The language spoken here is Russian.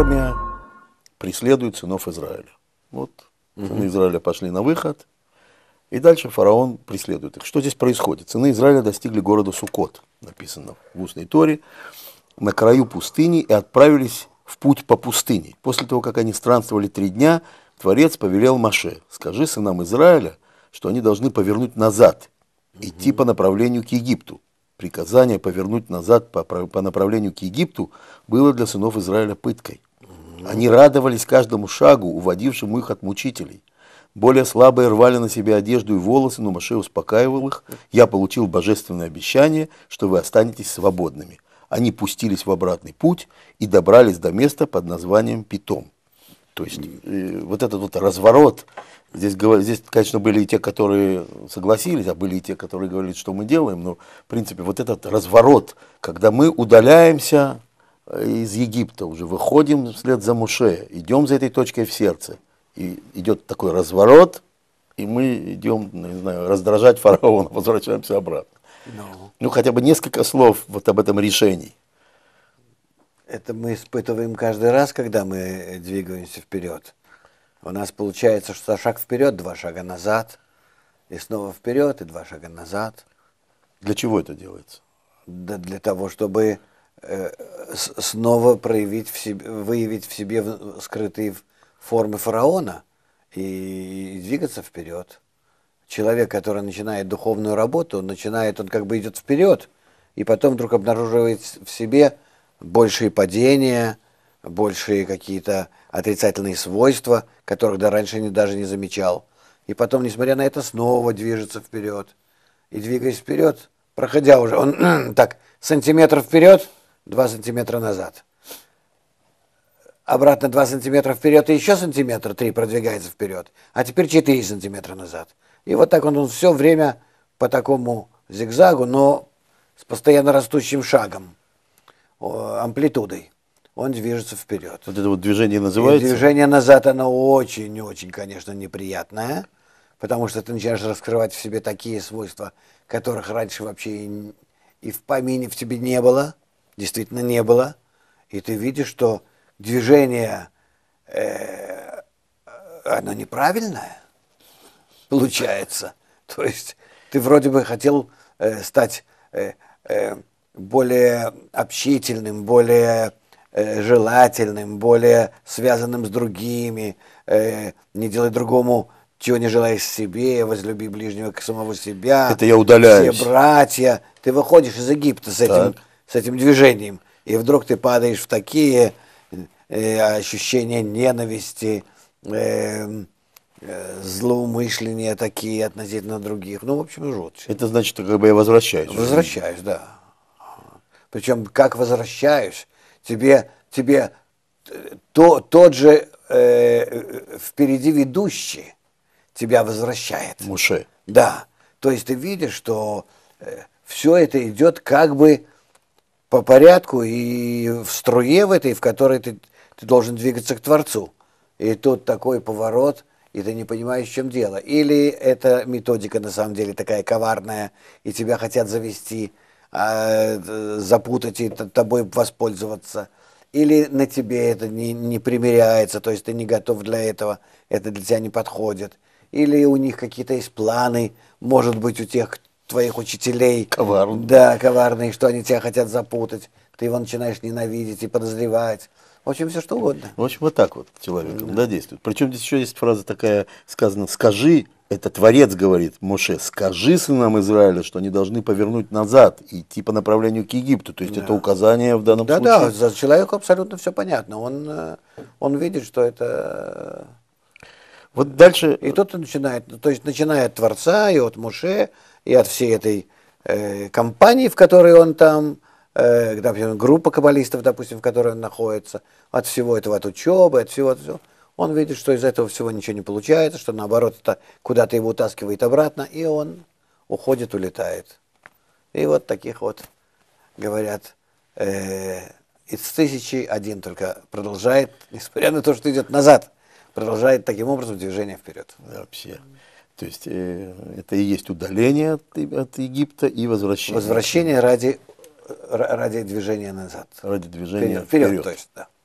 армия преследует сынов Израиля. Вот угу. сыны Израиля пошли на выход, и дальше фараон преследует их. Что здесь происходит? Сыны Израиля достигли города Сукот, написано в устной Торе, на краю пустыни и отправились в путь по пустыне. После того, как они странствовали три дня, Творец повелел Маше, скажи сынам Израиля, что они должны повернуть назад, идти по направлению к Египту. Приказание повернуть назад по, по направлению к Египту было для сынов Израиля пыткой. Ну. Они радовались каждому шагу, уводившему их от мучителей. Более слабые рвали на себе одежду и волосы, но Маше успокаивал их. «Я получил божественное обещание, что вы останетесь свободными». Они пустились в обратный путь и добрались до места под названием Питом. То есть э, вот этот вот разворот, здесь, здесь, конечно, были и те, которые согласились, а были и те, которые говорили, что мы делаем, но, в принципе, вот этот разворот, когда мы удаляемся из Египта уже, выходим вслед за Муше, идем за этой точкой в сердце. И идет такой разворот, и мы идем, ну, не знаю, раздражать фараона, возвращаемся обратно. No. Ну. ну, хотя бы несколько слов вот об этом решении. Это мы испытываем каждый раз, когда мы двигаемся вперед. У нас получается, что шаг вперед, два шага назад, и снова вперед, и два шага назад. Для чего это делается? Да для того, чтобы Э, снова проявить в себе, выявить в себе скрытые формы фараона и двигаться вперед. Человек, который начинает духовную работу, он начинает, он как бы идет вперед, и потом вдруг обнаруживает в себе большие падения, большие какие-то отрицательные свойства, которых до раньше не, даже не замечал. И потом, несмотря на это, снова движется вперед. И двигаясь вперед, проходя уже, он так, сантиметр вперед – 2 сантиметра назад. Обратно 2 сантиметра вперед и еще сантиметр, 3 продвигается вперед. А теперь 4 сантиметра назад. И вот так он, он все время по такому зигзагу, но с постоянно растущим шагом, амплитудой. Он движется вперед. Вот это вот движение называется? И движение назад, оно очень-очень, конечно, неприятное, потому что ты начинаешь раскрывать в себе такие свойства, которых раньше вообще и в помине в тебе не было действительно не было. И ты видишь, что движение, э, оно неправильное получается. То есть ты вроде бы хотел э, стать э, э, более общительным, более э, желательным, более связанным с другими, э, не делать другому чего не желаешь себе, возлюби ближнего к самого себя. Это я удаляюсь. Все братья. Ты выходишь из Египта с этим так с этим движением, и вдруг ты падаешь в такие э, ощущения ненависти, э, э, злоумышления такие относительно других. Ну, в общем, жутко Это значит, как бы я возвращаюсь. Возвращаюсь, да. Причем, как возвращаюсь, тебе, тебе э, то, тот же э, впереди ведущий тебя возвращает. Муше. Да. То есть ты видишь, что э, все это идет как бы по порядку и в струе в этой, в которой ты, ты должен двигаться к Творцу. И тут такой поворот, и ты не понимаешь, в чем дело. Или эта методика на самом деле такая коварная, и тебя хотят завести, а, запутать и тобой воспользоваться. Или на тебе это не, не примеряется, то есть ты не готов для этого, это для тебя не подходит. Или у них какие-то есть планы, может быть, у тех, твоих учителей. Коварные. Да, коварные, что они тебя хотят запутать. Ты его начинаешь ненавидеть и подозревать. В общем, все что угодно. В общем, вот так вот человеком да. Да, действует. Причем здесь еще есть фраза такая, сказана, скажи, это Творец говорит Моше, скажи сынам Израиля, что они должны повернуть назад и идти по направлению к Египту. То есть да. это указание в данном да, случае. Да, да, человеку абсолютно все понятно. Он, э, он видит, что это вот дальше... И кто-то начинает, то есть начинает от Творца, и от Муше, и от всей этой э, компании, в которой он там, э, допустим, группа каббалистов, допустим, в которой он находится, от всего этого, от учебы, от всего, от Он видит, что из этого всего ничего не получается, что наоборот это куда-то его утаскивает обратно, и он уходит, улетает. И вот таких вот, говорят, э, из тысячи один только продолжает, несмотря на то, что идет назад продолжает таким образом движение вперед. Вообще. То есть э, это и есть удаление от, от Египта и возвращение. Возвращение ради, э, ради движения назад. Ради движения вперед. Вперед, то есть, да.